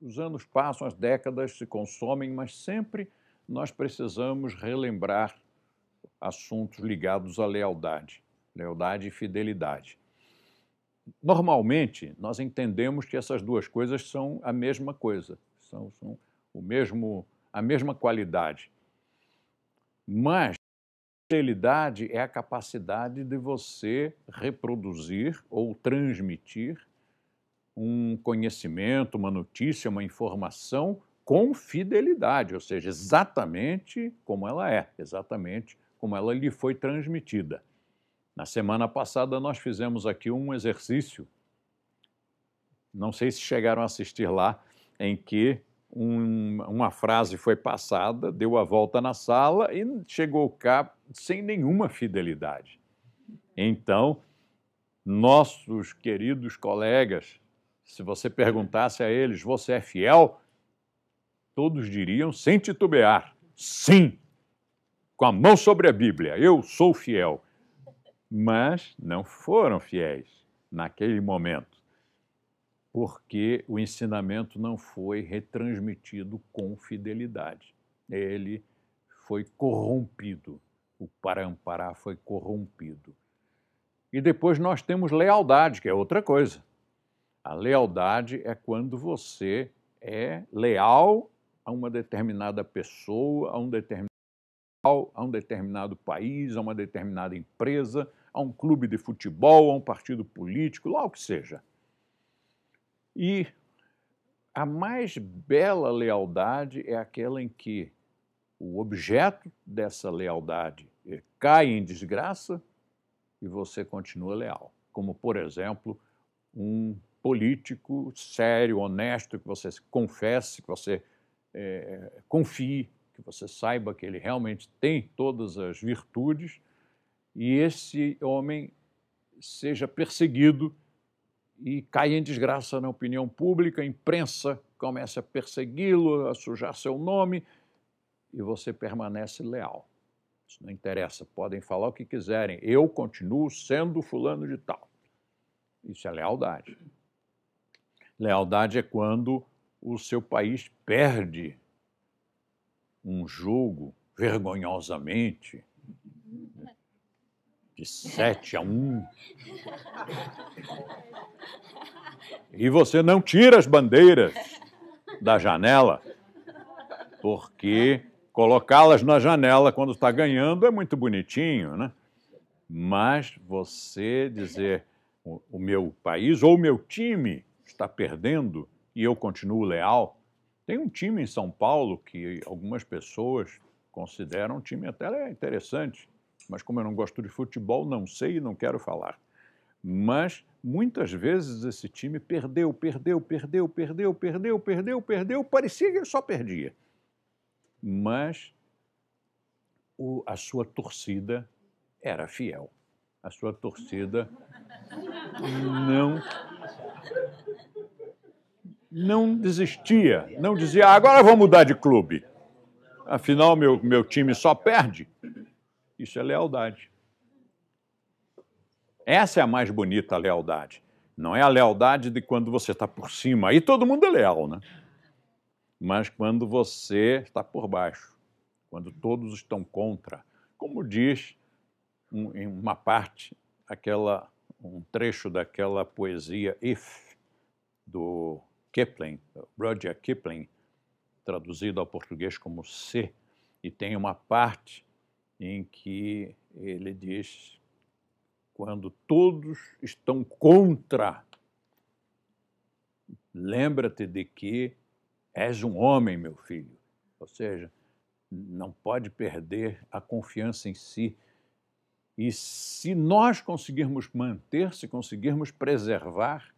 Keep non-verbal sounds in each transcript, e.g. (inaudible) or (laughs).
os anos passam, as décadas se consomem, mas sempre nós precisamos relembrar assuntos ligados à lealdade, lealdade e fidelidade. Normalmente, nós entendemos que essas duas coisas são a mesma coisa, são, são o mesmo, a mesma qualidade. Mas fidelidade é a capacidade de você reproduzir ou transmitir um conhecimento, uma notícia, uma informação com fidelidade, ou seja, exatamente como ela é, exatamente como ela lhe foi transmitida. Na semana passada, nós fizemos aqui um exercício, não sei se chegaram a assistir lá, em que um, uma frase foi passada, deu a volta na sala e chegou cá sem nenhuma fidelidade. Então, nossos queridos colegas se você perguntasse a eles, você é fiel? Todos diriam, sem titubear, sim, com a mão sobre a Bíblia, eu sou fiel. Mas não foram fiéis naquele momento, porque o ensinamento não foi retransmitido com fidelidade. Ele foi corrompido, o parampará foi corrompido. E depois nós temos lealdade, que é outra coisa. A lealdade é quando você é leal a uma determinada pessoa, a um determinado a um determinado país, a uma determinada empresa, a um clube de futebol, a um partido político, lá o que seja. E a mais bela lealdade é aquela em que o objeto dessa lealdade é, cai em desgraça e você continua leal. Como, por exemplo, um político, sério, honesto, que você confesse, que você é, confie, que você saiba que ele realmente tem todas as virtudes e esse homem seja perseguido e caia em desgraça na opinião pública, a imprensa comece a persegui-lo, a sujar seu nome e você permanece leal. Isso não interessa, podem falar o que quiserem. Eu continuo sendo fulano de tal. Isso é lealdade. Lealdade é quando o seu país perde um jogo vergonhosamente de 7 a 1. E você não tira as bandeiras da janela, porque colocá-las na janela quando está ganhando é muito bonitinho, né? Mas você dizer o meu país ou o meu time está perdendo e eu continuo leal. Tem um time em São Paulo que algumas pessoas consideram um time até interessante, mas como eu não gosto de futebol, não sei e não quero falar. Mas muitas vezes esse time perdeu, perdeu, perdeu, perdeu, perdeu, perdeu, perdeu, parecia que só perdia. Mas o, a sua torcida era fiel. A sua torcida (laughs) não não desistia, não dizia, ah, agora vou mudar de clube. Afinal, meu, meu time só perde. Isso é lealdade. Essa é a mais bonita lealdade. Não é a lealdade de quando você está por cima. Aí todo mundo é leal, né? Mas quando você está por baixo, quando todos estão contra, como diz um, em uma parte, aquela, um trecho daquela poesia If, do Kipling, Rudyard Kipling, traduzido ao português como ser, e tem uma parte em que ele diz quando todos estão contra, lembra-te de que és um homem, meu filho. Ou seja, não pode perder a confiança em si. E se nós conseguirmos manter, se conseguirmos preservar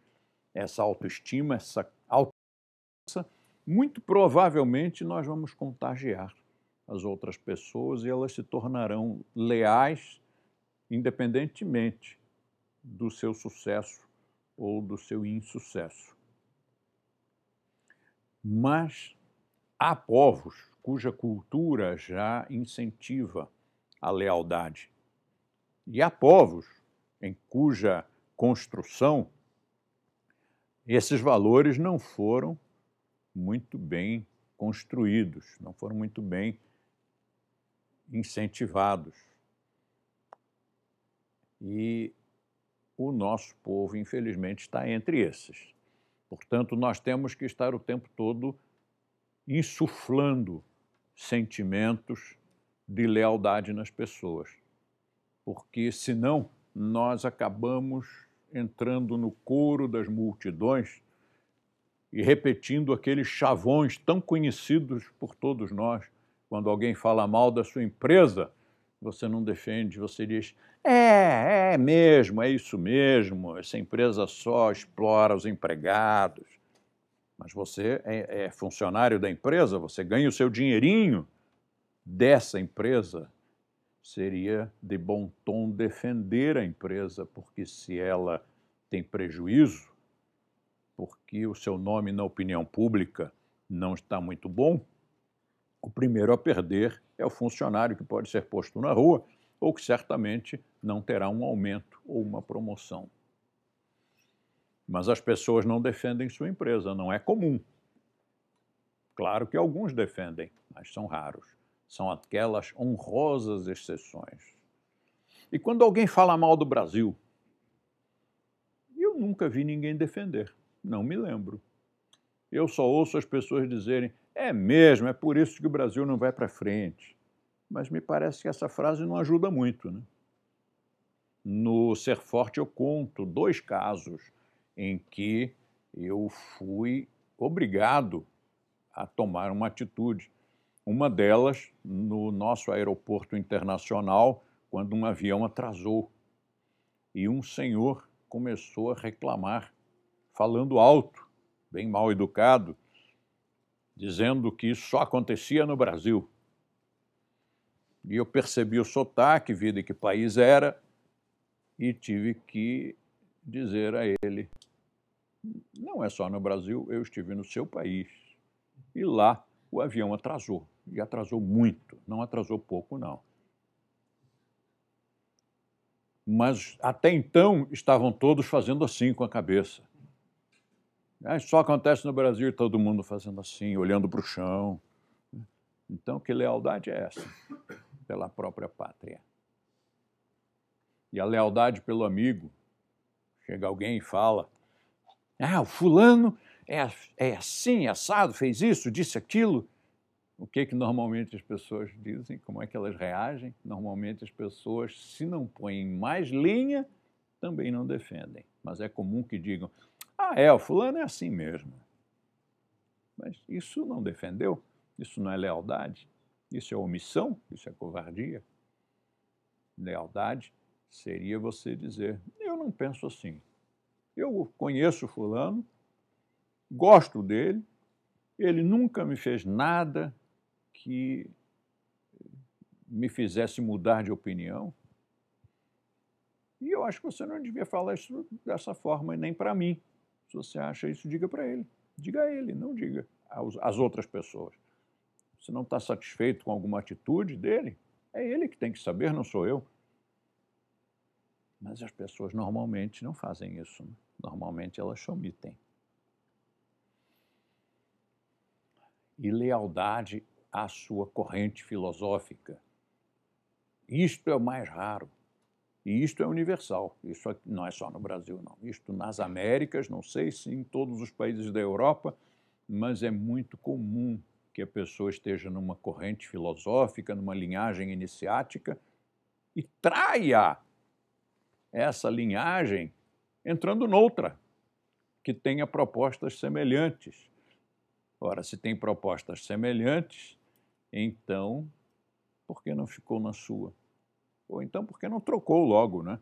essa autoestima, essa Alta. muito provavelmente nós vamos contagiar as outras pessoas e elas se tornarão leais, independentemente do seu sucesso ou do seu insucesso. Mas há povos cuja cultura já incentiva a lealdade, e há povos em cuja construção esses valores não foram muito bem construídos, não foram muito bem incentivados. E o nosso povo, infelizmente, está entre esses. Portanto, nós temos que estar o tempo todo insuflando sentimentos de lealdade nas pessoas, porque senão nós acabamos entrando no coro das multidões e repetindo aqueles chavões tão conhecidos por todos nós. Quando alguém fala mal da sua empresa, você não defende, você diz: é, é mesmo, é isso mesmo, essa empresa só explora os empregados. Mas você é, é funcionário da empresa, você ganha o seu dinheirinho dessa empresa seria de bom tom defender a empresa, porque se ela tem prejuízo, porque o seu nome na opinião pública não está muito bom, o primeiro a perder é o funcionário que pode ser posto na rua ou que certamente não terá um aumento ou uma promoção. Mas as pessoas não defendem sua empresa, não é comum. Claro que alguns defendem, mas são raros. São aquelas honrosas exceções. E quando alguém fala mal do Brasil, eu nunca vi ninguém defender, não me lembro. Eu só ouço as pessoas dizerem: é mesmo, é por isso que o Brasil não vai para frente. Mas me parece que essa frase não ajuda muito. Né? No Ser Forte, eu conto dois casos em que eu fui obrigado a tomar uma atitude uma delas no nosso aeroporto internacional, quando um avião atrasou e um senhor começou a reclamar, falando alto, bem mal educado, dizendo que isso só acontecia no Brasil. E eu percebi o sotaque, vi de que país era, e tive que dizer a ele: não é só no Brasil, eu estive no seu país. E lá o avião atrasou. E atrasou muito, não atrasou pouco, não. Mas até então estavam todos fazendo assim com a cabeça. Só acontece no Brasil todo mundo fazendo assim, olhando para o chão. Então, que lealdade é essa? Pela própria pátria. E a lealdade pelo amigo. Chega alguém e fala: Ah, o fulano é, é assim, assado, fez isso, disse aquilo o que, é que normalmente as pessoas dizem, como é que elas reagem. Normalmente as pessoas, se não põem mais linha, também não defendem. Mas é comum que digam: ah, é, o fulano é assim mesmo. Mas isso não defendeu, isso não é lealdade, isso é omissão, isso é covardia. Lealdade seria você dizer: eu não penso assim. Eu conheço fulano, gosto dele, ele nunca me fez nada que me fizesse mudar de opinião. E eu acho que você não devia falar isso dessa forma, nem para mim. Se você acha isso, diga para ele. Diga a ele, não diga aos, às outras pessoas. Se não está satisfeito com alguma atitude dele, é ele que tem que saber, não sou eu. Mas as pessoas normalmente não fazem isso. Né? Normalmente elas omitem. E lealdade à sua corrente filosófica. Isto é o mais raro. E isto é universal, isso não é só no Brasil, não. Isto nas Américas, não sei se em todos os países da Europa, mas é muito comum que a pessoa esteja numa corrente filosófica, numa linhagem iniciática e traia essa linhagem entrando noutra que tenha propostas semelhantes. Ora, se tem propostas semelhantes, então, por que não ficou na sua? Ou então, por que não trocou logo, né?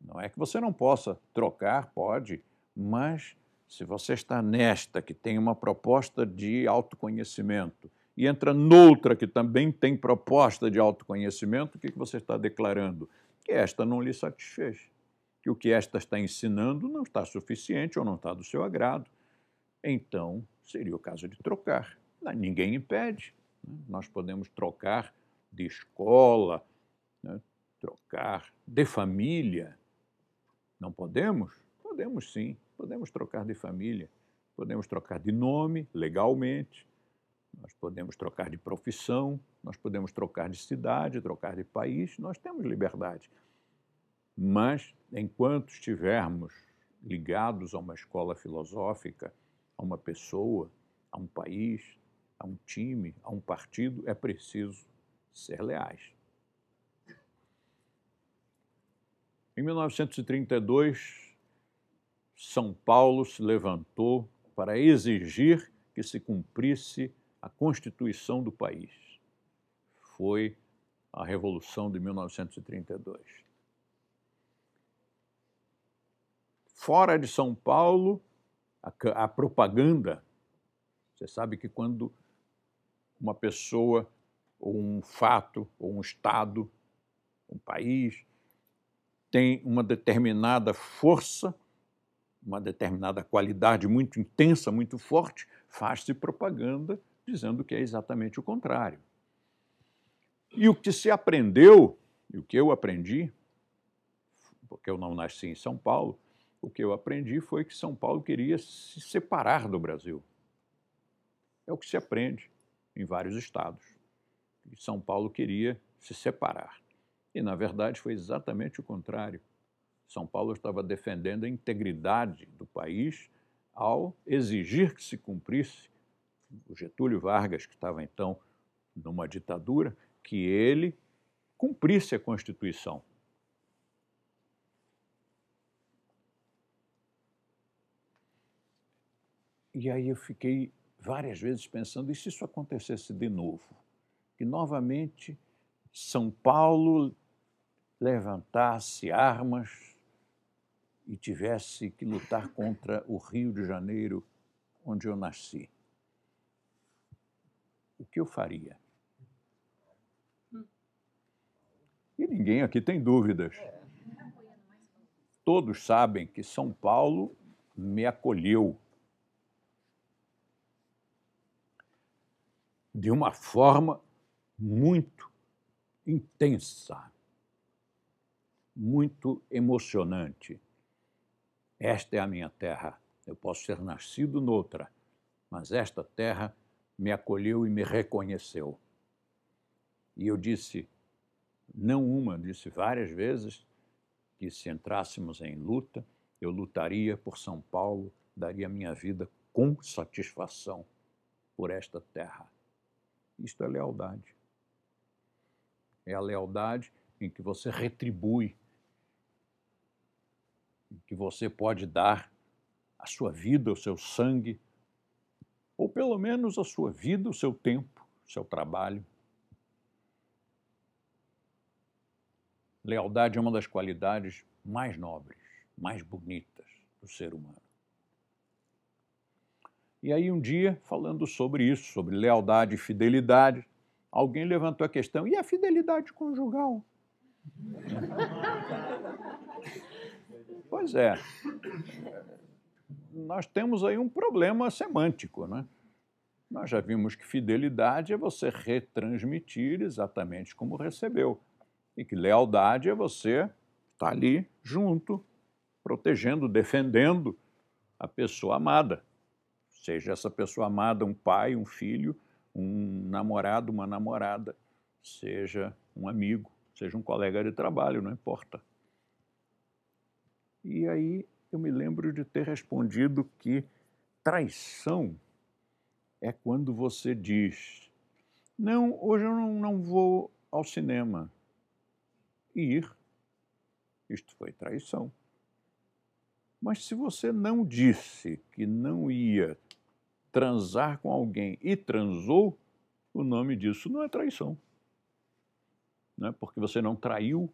Não é que você não possa trocar, pode, mas se você está nesta que tem uma proposta de autoconhecimento e entra noutra que também tem proposta de autoconhecimento, o que você está declarando? Que esta não lhe satisfez, que o que esta está ensinando não está suficiente ou não está do seu agrado. Então, seria o caso de trocar. Ninguém impede. Nós podemos trocar de escola, né? trocar de família. Não podemos? Podemos sim, podemos trocar de família, podemos trocar de nome legalmente, nós podemos trocar de profissão, nós podemos trocar de cidade, trocar de país, nós temos liberdade. Mas enquanto estivermos ligados a uma escola filosófica, a uma pessoa, a um país, a um time, a um partido, é preciso ser leais. Em 1932, São Paulo se levantou para exigir que se cumprisse a Constituição do país. Foi a Revolução de 1932. Fora de São Paulo, a, a propaganda. Você sabe que quando uma pessoa, ou um fato, ou um Estado, um país, tem uma determinada força, uma determinada qualidade muito intensa, muito forte, faz-se propaganda dizendo que é exatamente o contrário. E o que se aprendeu, e o que eu aprendi, porque eu não nasci em São Paulo, o que eu aprendi foi que São Paulo queria se separar do Brasil. É o que se aprende em vários estados. E São Paulo queria se separar. E, na verdade, foi exatamente o contrário. São Paulo estava defendendo a integridade do país ao exigir que se cumprisse o Getúlio Vargas, que estava então numa ditadura, que ele cumprisse a Constituição. E aí eu fiquei várias vezes pensando: e se isso acontecesse de novo? Que novamente São Paulo levantasse armas e tivesse que lutar (laughs) contra o Rio de Janeiro, onde eu nasci. O que eu faria? E ninguém aqui tem dúvidas. É. Todos sabem que São Paulo me acolheu de uma forma muito intensa, muito emocionante. Esta é a minha terra. Eu posso ser nascido noutra, mas esta terra me acolheu e me reconheceu. E eu disse, não uma, disse várias vezes, que se entrássemos em luta, eu lutaria por São Paulo, daria minha vida com satisfação por esta terra. Isto é lealdade. É a lealdade em que você retribui, em que você pode dar a sua vida, o seu sangue, ou pelo menos a sua vida, o seu tempo, o seu trabalho. Lealdade é uma das qualidades mais nobres, mais bonitas do ser humano. E aí, um dia, falando sobre isso, sobre lealdade e fidelidade, alguém levantou a questão: e a fidelidade conjugal? (laughs) pois é. Nós temos aí um problema semântico, né? Nós já vimos que fidelidade é você retransmitir exatamente como recebeu, e que lealdade é você estar tá ali junto, protegendo, defendendo a pessoa amada seja essa pessoa amada um pai, um filho, um namorado, uma namorada, seja um amigo, seja um colega de trabalho, não importa. E aí eu me lembro de ter respondido que traição é quando você diz: Não, hoje eu não, não vou ao cinema. E ir. Isto foi traição. Mas se você não disse que não ia transar com alguém e transou, o nome disso não é traição. Né? Porque você não traiu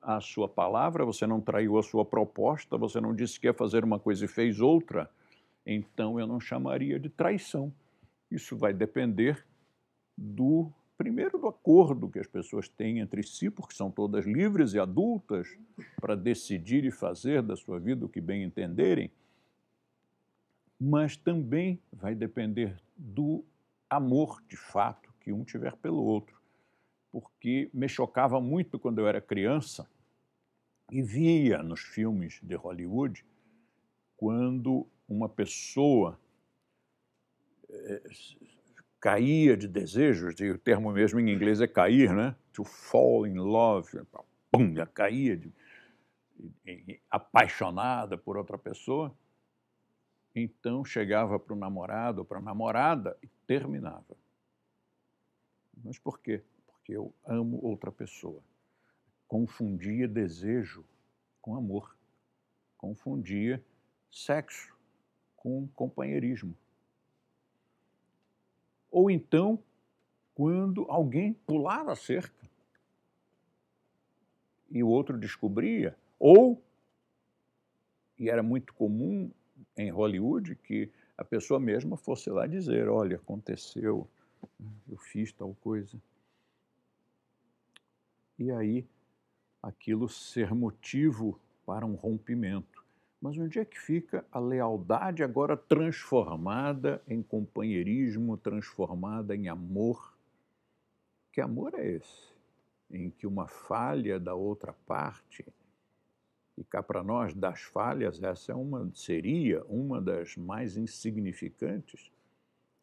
a sua palavra, você não traiu a sua proposta, você não disse que ia fazer uma coisa e fez outra, então eu não chamaria de traição. Isso vai depender do primeiro do acordo que as pessoas têm entre si, porque são todas livres e adultas para decidir e fazer da sua vida o que bem entenderem mas também vai depender do amor de fato que um tiver pelo outro. Porque me chocava muito quando eu era criança e via nos filmes de Hollywood quando uma pessoa eh, caía de desejos, e o termo mesmo em inglês é cair, né? To fall in love, pum, caía de, apaixonada por outra pessoa então chegava para o namorado ou para a namorada e terminava. Mas por quê? Porque eu amo outra pessoa. Confundia desejo com amor. Confundia sexo com companheirismo. Ou então, quando alguém pulava a cerca e o outro descobria, ou, e era muito comum, em Hollywood que a pessoa mesma fosse lá dizer: olha, aconteceu, eu fiz tal coisa. E aí aquilo ser motivo para um rompimento. Mas onde é que fica a lealdade agora transformada em companheirismo, transformada em amor? Que amor é esse? Em que uma falha da outra parte e cá para nós, das falhas, essa é uma, seria uma das mais insignificantes.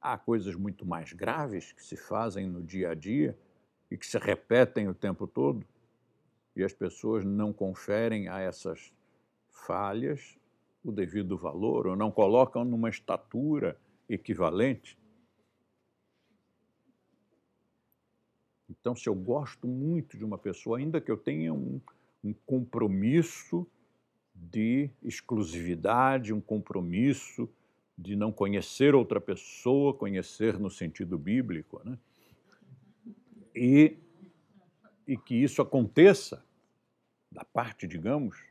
Há coisas muito mais graves que se fazem no dia a dia e que se repetem o tempo todo, e as pessoas não conferem a essas falhas o devido valor, ou não colocam numa estatura equivalente. Então, se eu gosto muito de uma pessoa, ainda que eu tenha um, um compromisso de exclusividade, um compromisso de não conhecer outra pessoa, conhecer no sentido bíblico, né? e, e que isso aconteça da parte, digamos,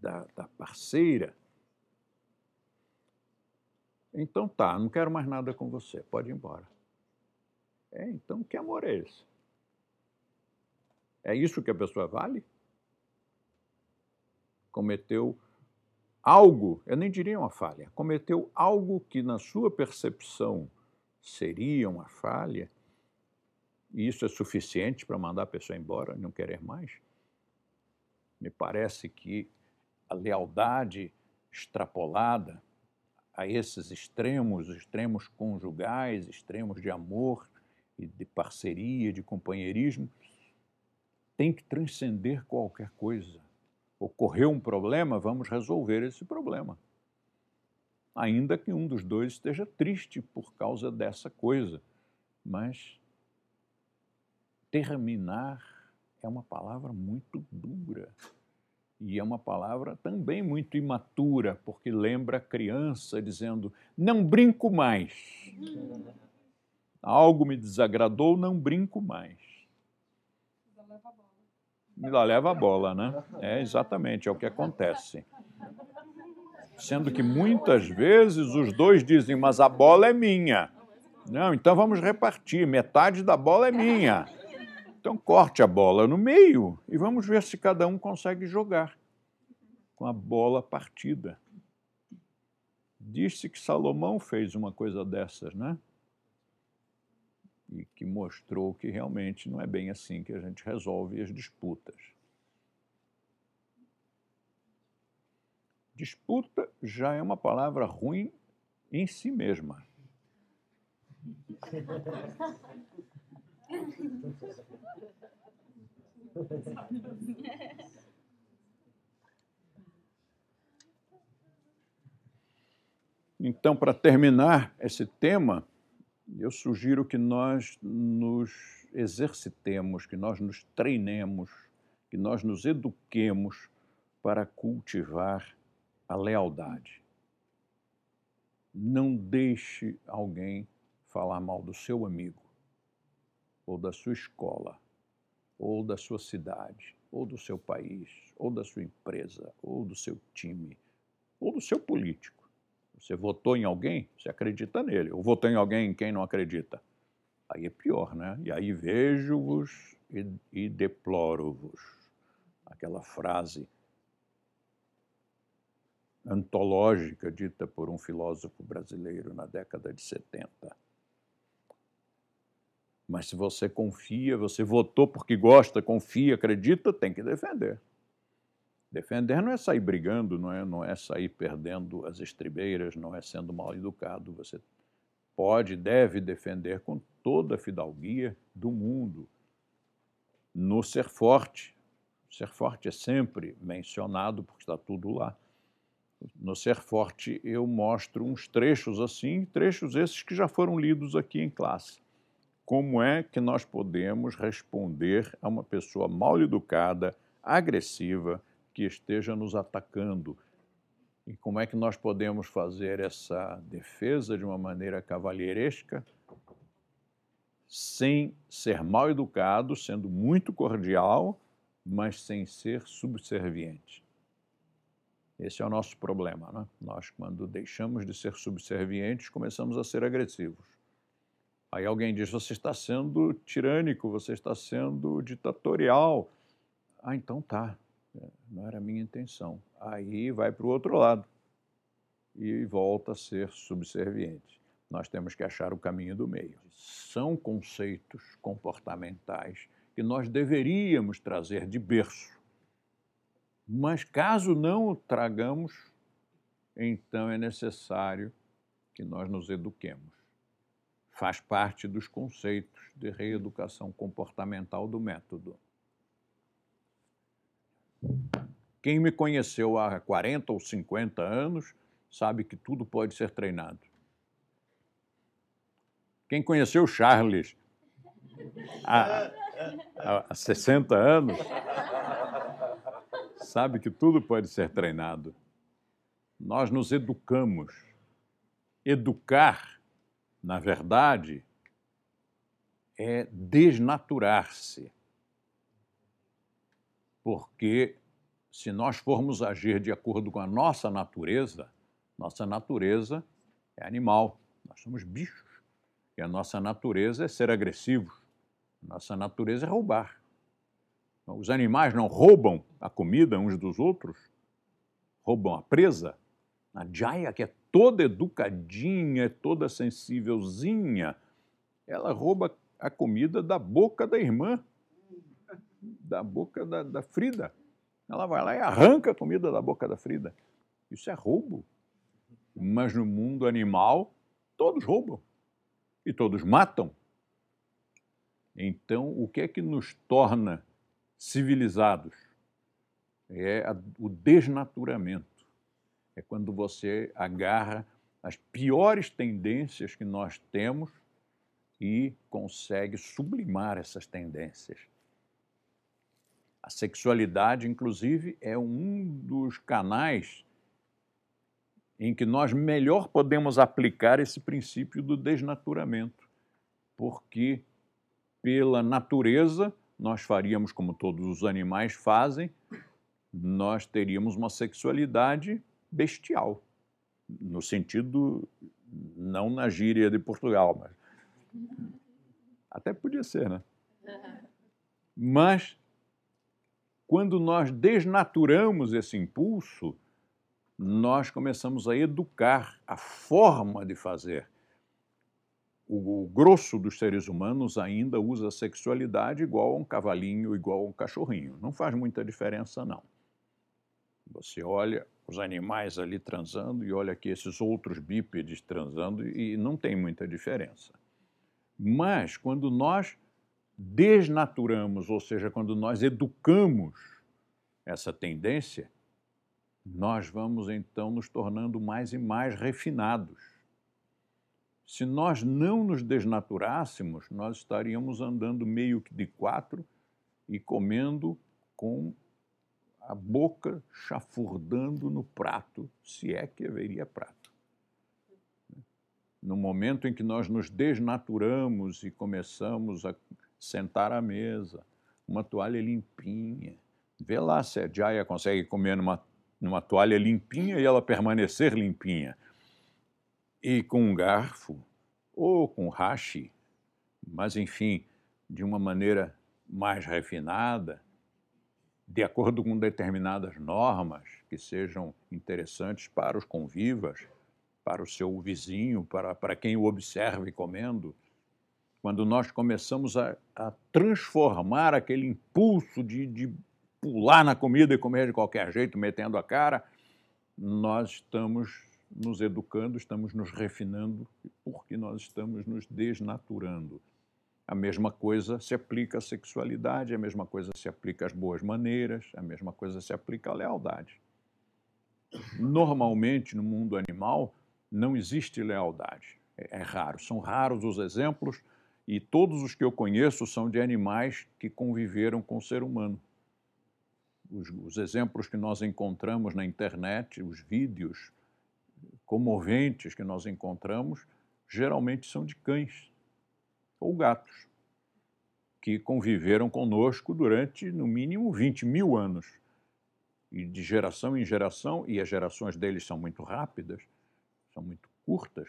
da, da parceira. Então tá, não quero mais nada com você, pode ir embora. É, então que amor é esse? É isso que a pessoa vale? Cometeu algo, eu nem diria uma falha, cometeu algo que na sua percepção seria uma falha, e isso é suficiente para mandar a pessoa embora, não querer mais? Me parece que a lealdade extrapolada a esses extremos, extremos conjugais, extremos de amor e de parceria, de companheirismo, tem que transcender qualquer coisa. Ocorreu um problema, vamos resolver esse problema. Ainda que um dos dois esteja triste por causa dessa coisa, mas terminar é uma palavra muito dura. E é uma palavra também muito imatura, porque lembra a criança dizendo: não brinco mais. Algo me desagradou, não brinco mais lá leva a bola, né? É exatamente, é o que acontece. Sendo que muitas vezes os dois dizem, mas a bola é minha. Não, então vamos repartir, metade da bola é minha. Então corte a bola no meio e vamos ver se cada um consegue jogar com a bola partida. Diz-se que Salomão fez uma coisa dessas, né? e que mostrou que realmente não é bem assim que a gente resolve as disputas. Disputa já é uma palavra ruim em si mesma. Então, para terminar esse tema, eu sugiro que nós nos exercitemos, que nós nos treinemos, que nós nos eduquemos para cultivar a lealdade. Não deixe alguém falar mal do seu amigo, ou da sua escola, ou da sua cidade, ou do seu país, ou da sua empresa, ou do seu time, ou do seu político. Você votou em alguém, você acredita nele. Ou votou em alguém em quem não acredita. Aí é pior, né? E aí vejo-vos e, e deploro-vos. Aquela frase antológica dita por um filósofo brasileiro na década de 70. Mas se você confia, você votou porque gosta, confia, acredita, tem que defender. Defender não é sair brigando, não é, não é sair perdendo as estribeiras, não é sendo mal educado. Você pode, deve defender com toda a fidalguia do mundo. No ser forte, ser forte é sempre mencionado porque está tudo lá. No ser forte eu mostro uns trechos assim, trechos esses que já foram lidos aqui em classe. Como é que nós podemos responder a uma pessoa mal educada, agressiva? que esteja nos atacando. E como é que nós podemos fazer essa defesa de uma maneira cavalheiresca, sem ser mal educado, sendo muito cordial, mas sem ser subserviente? Esse é o nosso problema. Né? Nós, quando deixamos de ser subservientes, começamos a ser agressivos. Aí alguém diz: você está sendo tirânico, você está sendo ditatorial. Ah, então tá. Não era a minha intenção. Aí vai para o outro lado e volta a ser subserviente. Nós temos que achar o caminho do meio. São conceitos comportamentais que nós deveríamos trazer de berço. Mas caso não o tragamos, então é necessário que nós nos eduquemos. Faz parte dos conceitos de reeducação comportamental do método. Quem me conheceu há 40 ou 50 anos sabe que tudo pode ser treinado. Quem conheceu Charles há, há 60 anos sabe que tudo pode ser treinado. Nós nos educamos. Educar, na verdade, é desnaturar-se porque se nós formos agir de acordo com a nossa natureza, nossa natureza é animal, nós somos bichos. E a nossa natureza é ser agressivos, nossa natureza é roubar. Os animais não roubam a comida uns dos outros, roubam a presa. A Jaya, que é toda educadinha, toda sensívelzinha, ela rouba a comida da boca da irmã da boca da, da Frida. Ela vai lá e arranca a comida da boca da Frida. Isso é roubo. Mas no mundo animal, todos roubam e todos matam. Então, o que é que nos torna civilizados? É a, o desnaturamento. É quando você agarra as piores tendências que nós temos e consegue sublimar essas tendências. A sexualidade, inclusive, é um dos canais em que nós melhor podemos aplicar esse princípio do desnaturamento, porque pela natureza nós faríamos como todos os animais fazem, nós teríamos uma sexualidade bestial, no sentido não na gíria de Portugal, mas até podia ser, né? Mas quando nós desnaturamos esse impulso, nós começamos a educar a forma de fazer. O, grosso dos seres humanos ainda usa a sexualidade igual a um cavalinho, igual a um cachorrinho. Não faz muita diferença, não. Você olha os animais ali transando e olha aqui esses outros bípedes transando e não tem muita diferença. Mas quando nós desnaturamos, ou seja, quando nós educamos essa tendência, nós vamos então nos tornando mais e mais refinados. Se nós não nos desnaturássemos, nós estaríamos andando meio que de quatro e comendo com a boca chafurdando no prato, se é que haveria prato. No momento em que nós nos desnaturamos e começamos a sentar à mesa, uma toalha limpinha. Vê lá se a Jaya consegue comer numa, numa toalha limpinha e ela permanecer limpinha. E com um garfo, ou com hashi, mas enfim, de uma maneira mais refinada, de acordo com determinadas normas que sejam interessantes para os convivas, para o seu vizinho, para, para quem o observe comendo quando nós começamos a, a transformar aquele impulso de, de pular na comida e comer de qualquer jeito, metendo a cara, nós estamos nos educando, estamos nos refinando, porque nós estamos nos desnaturando. A mesma coisa se aplica à sexualidade, a mesma coisa se aplica às boas maneiras, a mesma coisa se aplica à lealdade. Normalmente, no mundo animal, não existe lealdade. É, é raro, são raros os exemplos e todos os que eu conheço são de animais que conviveram com o ser humano. Os, os exemplos que nós encontramos na internet, os vídeos comoventes que nós encontramos, geralmente são de cães ou gatos, que conviveram conosco durante, no mínimo, 20 mil anos. E de geração em geração, e as gerações deles são muito rápidas, são muito curtas,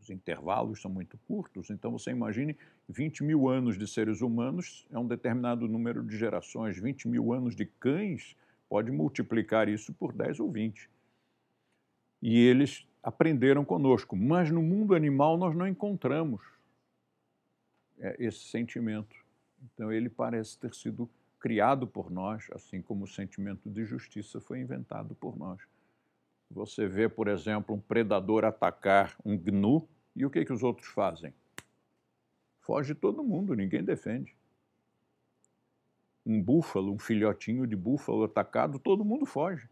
os intervalos são muito curtos, então você imagine 20 mil anos de seres humanos é um determinado número de gerações, 20 mil anos de cães pode multiplicar isso por 10 ou 20. E eles aprenderam conosco, mas no mundo animal nós não encontramos é, esse sentimento. Então ele parece ter sido criado por nós, assim como o sentimento de justiça foi inventado por nós. Você vê, por exemplo, um predador atacar um gnu e o que, que os outros fazem? Foge todo mundo, ninguém defende. Um búfalo, um filhotinho de búfalo atacado, todo mundo foge.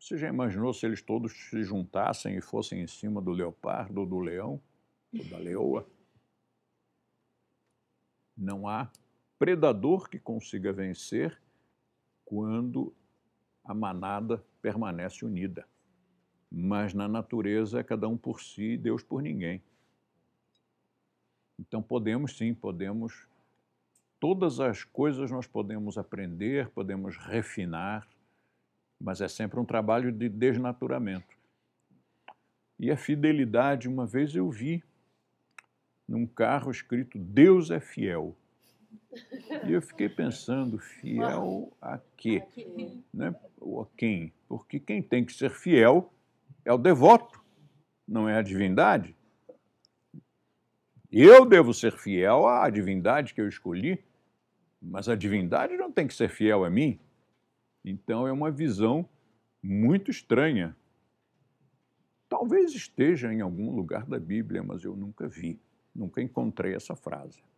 Você já imaginou se eles todos se juntassem e fossem em cima do leopardo ou do leão ou da leoa? Não há predador que consiga vencer quando a manada permanece unida. Mas na natureza é cada um por si, e Deus por ninguém. Então podemos sim, podemos. Todas as coisas nós podemos aprender, podemos refinar, mas é sempre um trabalho de desnaturamento. E a fidelidade, uma vez eu vi num carro escrito Deus é fiel. E eu fiquei pensando, fiel a quê? Né? Ou a quem? Porque quem tem que ser fiel é o devoto, não é a divindade. Eu devo ser fiel à divindade que eu escolhi, mas a divindade não tem que ser fiel a mim. Então é uma visão muito estranha. Talvez esteja em algum lugar da Bíblia, mas eu nunca vi, nunca encontrei essa frase.